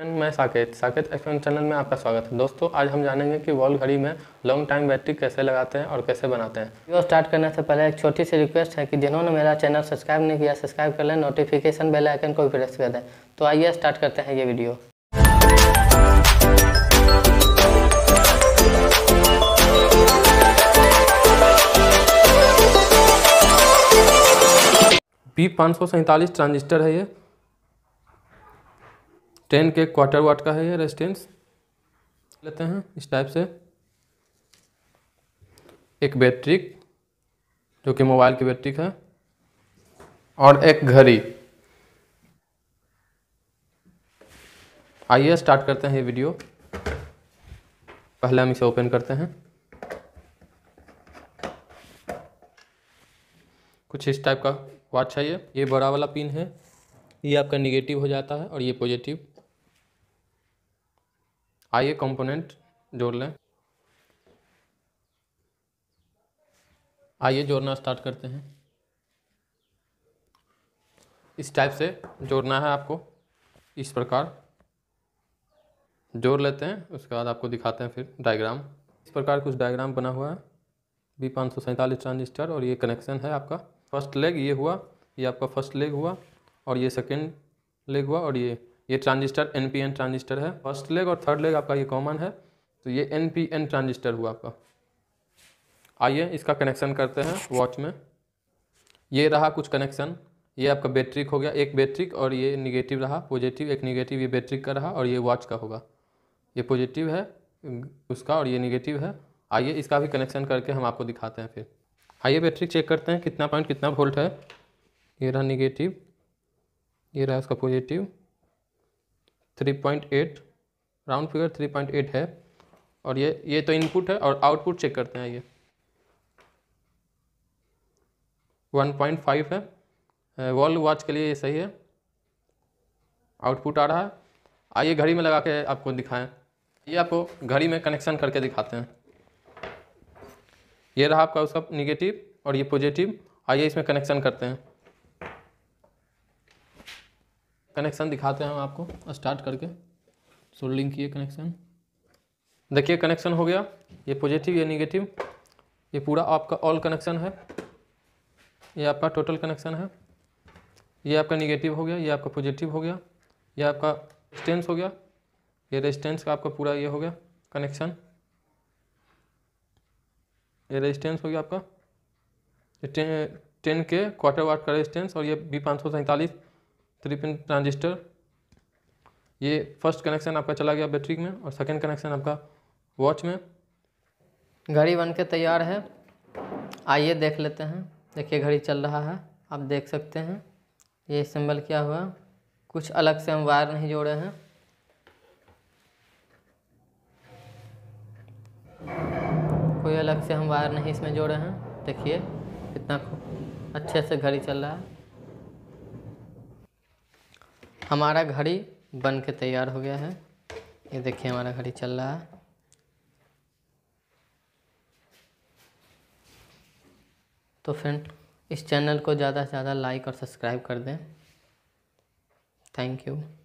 and मैं Saket Saket F channel में आपका स्वागत है दोस्तों आज हम जानेंगे कि वॉल घड़ी में लॉन्ग टाइम बैटरी कैसे लगाते हैं और कैसे बनाते हैं वीडियो स्टार्ट करने से पहले एक छोटी सी रिक्वेस्ट है कि जिन्होंने मेरा चैनल सब्सक्राइब नहीं किया सब्सक्राइब कर लें नोटिफिकेशन बेल आइकन को भी प्रेस कर दें तो आइए स्टार्ट करते हैं ये वीडियो बी पाँच ट्रांजिस्टर है ये टेन के क्वार्टर वाट का है ये रेजिस्टेंस लेते हैं इस टाइप से एक बैटरी जो कि मोबाइल की बैटरी है और एक घड़ी आइए स्टार्ट करते हैं ये वीडियो पहले हम इसे ओपन करते हैं कुछ इस टाइप का वाच ये ये बड़ा वाला पिन है ये आपका निगेटिव हो जाता है और ये पॉजिटिव आइए कंपोनेंट जोड़ लें आइए जोड़ना स्टार्ट करते हैं इस टाइप से जोड़ना है आपको इस प्रकार जोड़ लेते हैं उसके बाद आपको दिखाते हैं फिर डायग्राम इस प्रकार कुछ डायग्राम बना हुआ है बी पाँच सौ सैंतालीस ट्रांजिस्टर और ये कनेक्शन है आपका फर्स्ट लेग ये हुआ ये आपका फर्स्ट लेग हुआ और ये सेकेंड लेग हुआ और ये ये transistor N P N transistor है फर्स्ट लेग और थर्ड लेग आपका ये कॉमन है तो ये एन पी एन ट्रांजिस्टर हुआ आपका आइए इसका कनेक्शन करते हैं वॉच में ये रहा कुछ कनेक्शन ये आपका बैटरिक हो गया एक बैटरिक और ये निगेटिव रहा पॉजिटिव एक निगेटिव ये बैटरिक का रहा और ये वॉच का होगा ये पॉजिटिव है उसका और ये निगेटिव है आइए इसका भी कनेक्शन करके हम आपको दिखाते हैं फिर आइए बैटरी चेक करते हैं कितना पॉइंट कितना वोल्ट है ये रहा निगेटिव ये रहा इसका positive three point eight round figure three point eight है और ये ये तो इनपुट है और आउटपुट चेक करते हैं ये वन पॉइंट फाइव है वॉल वॉच के लिए ये सही है आउटपुट आ रहा है आइए घड़ी में लगा के आपको दिखाएं ये आपको घड़ी में कनेक्शन करके दिखाते हैं ये रहा आपका उसका निगेटिव और ये पॉजिटिव आइए इसमें कनेक्शन करते हैं कनेक्शन दिखाते हैं हम आपको स्टार्ट करके सोल्डिंग किए कनेक्शन देखिए कनेक्शन हो गया ये पॉजिटिव ये निगेटिव ये पूरा आपका ऑल कनेक्शन है ये आपका टोटल कनेक्शन है ये आपका निगेटिव हो गया ये आपका पॉजिटिव हो गया ये आपका स्टेंस हो गया ये रेजिस्टेंस का आपका पूरा ये हो गया कनेक्शन ये रेजिस्टेंस हो गया आपका टेन टेन के क्वार्टर वाट का रेजिस्टेंस और ये बी पाँच सौ सैंतालीस थ्री पिन ट्रांजिस्टर ये फर्स्ट कनेक्शन आपका चला गया बैटरी में और सेकेंड कनेक्शन आपका वॉच में घड़ी बन के तैयार है आइए देख लेते हैं देखिए घड़ी चल रहा है आप देख सकते हैं ये सिंबल क्या हुआ कुछ अलग से हम वायर नहीं जोड़े हैं कोई अलग से हम वायर नहीं इसमें जोड़े हैं देखिए कितना अच्छे से घड़ी चल रहा है हमारा घड़ी बन के तैयार हो गया है ये देखिए हमारा घड़ी चल रहा है तो फ्रेंड इस चैनल को ज़्यादा से ज़्यादा लाइक और सब्सक्राइब कर दें थैंक यू